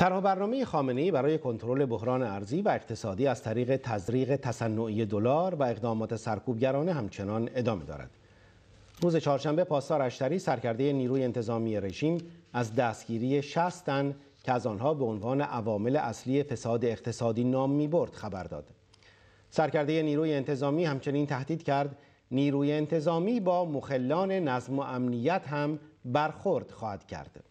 طرح برنامه خامنه‌ای برای کنترل بحران ارزی و اقتصادی از طریق تزریق تصنعی دلار و اقدامات سرکوبگرانه همچنان ادامه دارد. روز چهارشنبه پاسدار اشتری سرکرده نیروی انتظامی رژیم از دستگیری 60 تن که از آنها به عنوان عوامل اصلی فساد اقتصادی نام می‌برد خبر داد. سرکرده نیروی انتظامی همچنین تهدید کرد نیروی انتظامی با مخلان نظم و امنیت هم برخورد خواهد کرد.